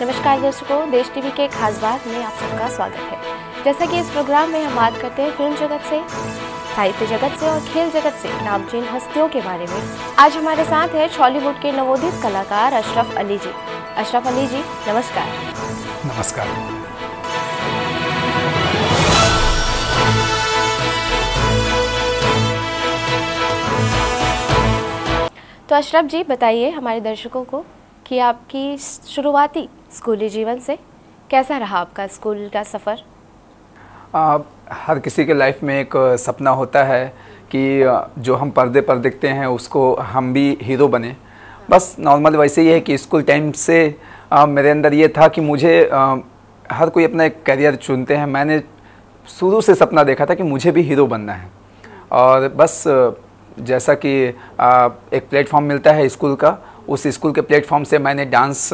नमस्कार दोस्तों देश टीवी के खास बात में आप सबका स्वागत है जैसा कि इस प्रोग्राम में हम बात करते हैं फिल्म जगत से साहित्य जगत से और खेल जगत से नामचीन हस्तियों के बारे में आज हमारे साथ है शॉलीवुड के नवोदित कलाकार अशरफ अली जी अशरफ अली जी नमस्कार नमस्कार तो अशरफ जी बताइए हमारे दर्शकों को कि आपकी शुरुआती स्कूली जीवन से कैसा रहा आपका स्कूल का सफ़र हर किसी के लाइफ में एक सपना होता है कि जो हम पर्दे पर देखते हैं उसको हम भी हीरो बने बस नॉर्मल वैसे ही है कि स्कूल टाइम से आ, मेरे अंदर ये था कि मुझे आ, हर कोई अपना एक करियर चुनते हैं मैंने शुरू से सपना देखा था कि मुझे भी हीरो बनना है और बस जैसा कि आ, एक प्लेटफॉर्म मिलता है स्कूल का उस स्कूल के प्लेटफॉर्म से मैंने डांस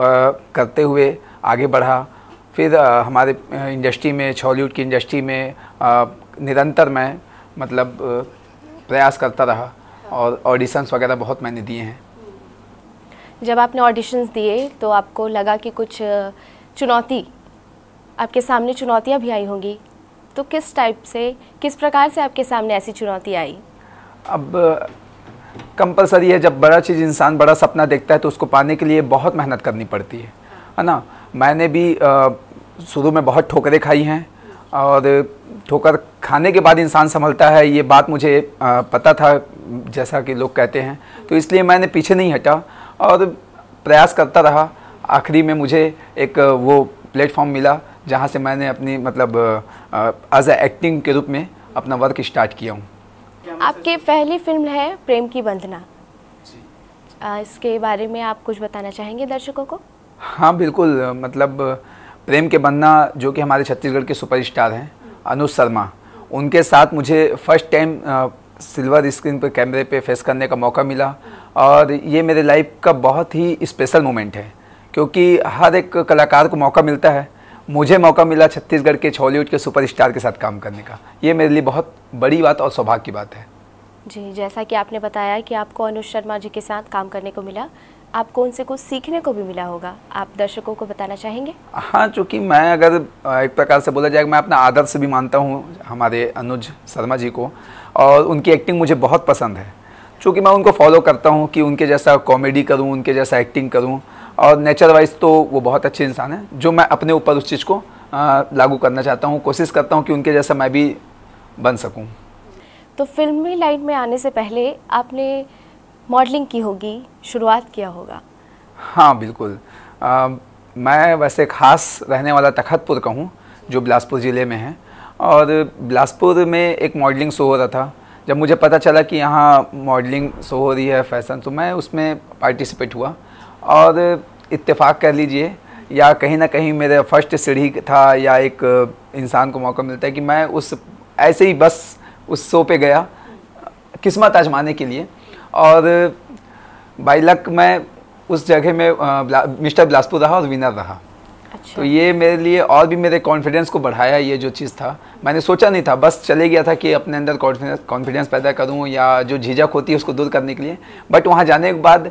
करते हुए आगे बढ़ा फिर हमारे इंडस्ट्री में छॉलीवुड की इंडस्ट्री में निरंतर मैं मतलब प्रयास करता रहा और ऑडिशंस वगैरह बहुत मैंने दिए हैं जब आपने ऑडिशंस दिए तो आपको लगा कि कुछ चुनौती आपके सामने चुनौतियाँ भी आई होंगी तो किस टाइप से किस प्रकार से आपके सामने ऐसी चुनौती आई अब कंपलसरी है जब बड़ा चीज़ इंसान बड़ा सपना देखता है तो उसको पाने के लिए बहुत मेहनत करनी पड़ती है है ना मैंने भी शुरू में बहुत ठोकरें खाई हैं और ठोकर खाने के बाद इंसान संभलता है ये बात मुझे पता था जैसा कि लोग कहते हैं तो इसलिए मैंने पीछे नहीं हटा और प्रयास करता रहा आखिरी में मुझे एक वो प्लेटफॉर्म मिला जहाँ से मैंने अपनी मतलब एज ए एक्टिंग के रूप में अपना वर्क स्टार्ट किया हूँ आपकी पहली फिल्म है प्रेम की वंदना इसके बारे में आप कुछ बताना चाहेंगे दर्शकों को हाँ बिल्कुल मतलब प्रेम के बंधना जो कि हमारे छत्तीसगढ़ के सुपरस्टार हैं अनुज शर्मा उनके साथ मुझे फर्स्ट टाइम सिल्वर स्क्रीन पर कैमरे पे फेस करने का मौका मिला और ये मेरे लाइफ का बहुत ही स्पेशल मोमेंट है क्योंकि हर एक कलाकार को मौका मिलता है मुझे मौका मिला छत्तीसगढ़ के छॉलीवुड के सुपरस्टार के साथ काम करने का ये मेरे लिए बहुत बड़ी बात और सौभाग्य की बात है जी जैसा कि आपने बताया कि आपको अनुज शर्मा जी के साथ काम करने को मिला आपको उनसे कुछ सीखने को भी मिला होगा आप दर्शकों को बताना चाहेंगे हाँ चूँकि मैं अगर एक प्रकार से बोला जाए मैं अपना आदर्श भी मानता हूँ हमारे अनुज शर्मा जी को और उनकी एक्टिंग मुझे बहुत पसंद है चूँकि मैं उनको फॉलो करता हूँ कि उनके जैसा कॉमेडी करूँ उनके जैसा एक्टिंग करूँ और नेचर वाइज तो वो बहुत अच्छे इंसान हैं जो मैं अपने ऊपर उस चीज़ को लागू करना चाहता हूँ कोशिश करता हूँ कि उनके जैसा मैं भी बन सकूँ तो फिल्मी लाइन में आने से पहले आपने मॉडलिंग की होगी शुरुआत किया होगा हाँ बिल्कुल आ, मैं वैसे खास रहने वाला तखतपुर का हूँ जो बिलासपुर ज़िले में है और बिलासपुर में एक मॉडलिंग शो हो रहा था जब मुझे पता चला कि यहाँ मॉडलिंग शो हो रही है फैशन तो मैं उसमें पार्टिसिपेट हुआ और इत्तेफाक कर लीजिए या कहीं ना कहीं मेरा फर्स्ट सीढ़ी था या एक इंसान को मौका मिलता है कि मैं उस ऐसे ही बस उस शो पे गया किस्मत आजमाने के लिए और बाई लक मैं उस जगह में ब्ला, मिस्टर बिलासपुर रहा और विनर रहा अच्छा। तो ये मेरे लिए और भी मेरे कॉन्फिडेंस को बढ़ाया ये जो चीज़ था मैंने सोचा नहीं था बस चले गया था कि अपने अंदर कॉन्फिडेंस कॉन्फिडेंस पैदा करूँ या जो झिझक होती है उसको दूर करने के लिए बट वहाँ जाने के बाद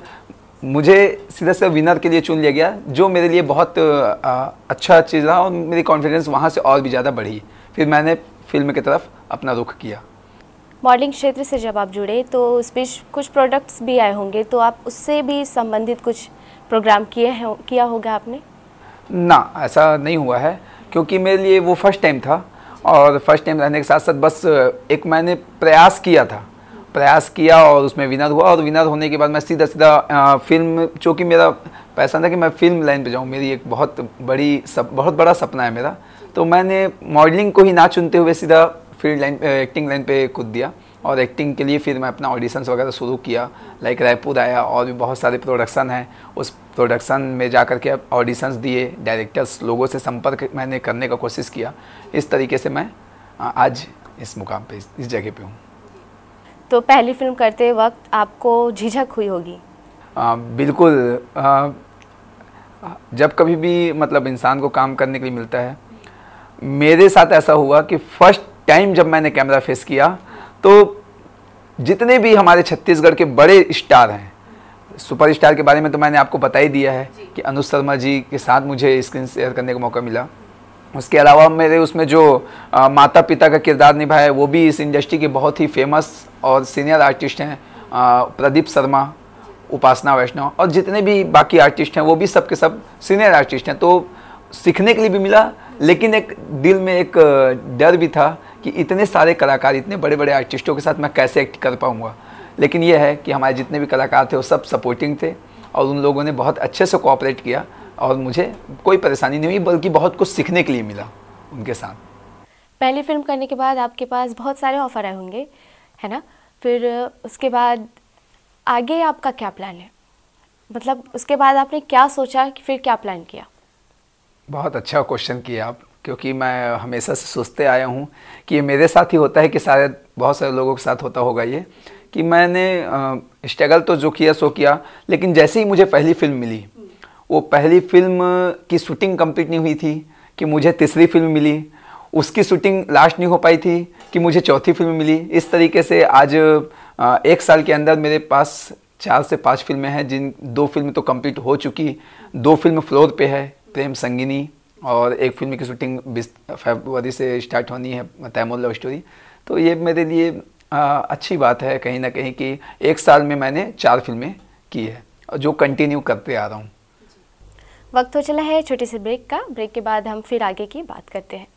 मुझे सीधा सा विनर के लिए चुन लिया गया जो मेरे लिए बहुत आ, अच्छा चीज़ रहा और मेरी कॉन्फिडेंस वहाँ से और भी ज़्यादा बढ़ी फिर मैंने फिल्म की तरफ अपना रुख किया मॉडलिंग क्षेत्र से जब आप जुड़े तो उस बीच कुछ प्रोडक्ट्स भी आए होंगे तो आप उससे भी संबंधित कुछ प्रोग्राम किए हैं किया होगा आपने ना ऐसा नहीं हुआ है क्योंकि मेरे लिए वो फर्स्ट टाइम था और फर्स्ट टाइम रहने के साथ साथ बस एक मैंने प्रयास किया था प्रयास किया और उसमें विनर हुआ और विनर होने के बाद मैं सीधा सीधा फिल्म चूँकि मेरा पैसा था कि मैं फिल्म लाइन पे जाऊँ मेरी एक बहुत बड़ी सप, बहुत बड़ा सपना है मेरा तो मैंने मॉडलिंग को ही ना चुनते हुए सीधा फील्ड लाइन एक्टिंग लाइन पे कूद दिया और एक्टिंग के लिए फिर मैं अपना ऑडिशंस वगैरह शुरू किया लाइक रायपुर आया और भी बहुत सारे प्रोडक्शन हैं उस प्रोडक्शन में जा कर के ऑडिशंस दिए डायरेक्टर्स लोगों से संपर्क मैंने करने का कोशिश किया इस तरीके से मैं आज इस मुकाम पे इस जगह पे हूँ तो पहली फिल्म करते वक्त आपको झिझक हुई होगी आ, बिल्कुल आ, जब कभी भी मतलब इंसान को काम करने के लिए मिलता है मेरे साथ ऐसा हुआ कि फर्स्ट टाइम जब मैंने कैमरा फेस किया तो जितने भी हमारे छत्तीसगढ़ के बड़े स्टार हैं सुपर स्टार के बारे में तो मैंने आपको बता ही दिया है कि अनुज शर्मा जी के साथ मुझे स्क्रीन शेयर करने का मौका मिला उसके अलावा मेरे उसमें जो आ, माता पिता का किरदार निभाया है वो भी इस इंडस्ट्री के बहुत ही फेमस और सीनियर आर्टिस्ट हैं प्रदीप शर्मा उपासना वैष्णव और जितने भी बाकी आर्टिस्ट हैं वो भी सब के सब सीनियर आर्टिस्ट हैं तो सीखने के लिए भी मिला लेकिन एक दिल में एक डर भी था कि इतने सारे कलाकार इतने बड़े बड़े आर्टिस्टों के साथ मैं कैसे एक्ट कर पाऊँगा लेकिन यह है कि हमारे जितने भी कलाकार थे वो सब सपोर्टिंग थे और उन लोगों ने बहुत अच्छे से कोऑपरेट किया और मुझे कोई परेशानी नहीं हुई बल्कि बहुत कुछ सीखने के लिए मिला उनके साथ पहली फिल्म करने के बाद आपके पास बहुत सारे ऑफ़र आए होंगे है ना फिर उसके बाद आगे आपका क्या प्लान है मतलब उसके बाद आपने क्या सोचा कि फिर क्या प्लान किया बहुत अच्छा क्वेश्चन किया आप क्योंकि मैं हमेशा से सोचते आया हूँ कि ये मेरे साथ ही होता है कि सारे बहुत सारे लोगों के साथ होता होगा ये कि मैंने स्ट्रगल तो जो किया सो किया लेकिन जैसे ही मुझे पहली फिल्म मिली वो पहली फिल्म की शूटिंग कंप्लीट नहीं हुई थी कि मुझे तीसरी फिल्म मिली उसकी शूटिंग लास्ट नहीं हो पाई थी कि मुझे चौथी फिल्म मिली इस तरीके से आज एक साल के अंदर मेरे पास चार से पांच फिल्में हैं जिन दो फिल्म तो कंप्लीट हो चुकी दो फिल्म फ्लोर पे है प्रेम संगिनी और एक फिल्म की शूटिंग बीस फरवरी से स्टार्ट होनी है तैमोल लव स्टोरी तो ये मेरे लिए आ, अच्छी बात है कहीं ना कहीं कि एक साल में मैंने चार फिल्में की है जो कंटिन्यू करते आ रहा हूँ वक्त हो चला है छोटे से ब्रेक का ब्रेक के बाद हम फिर आगे की बात करते हैं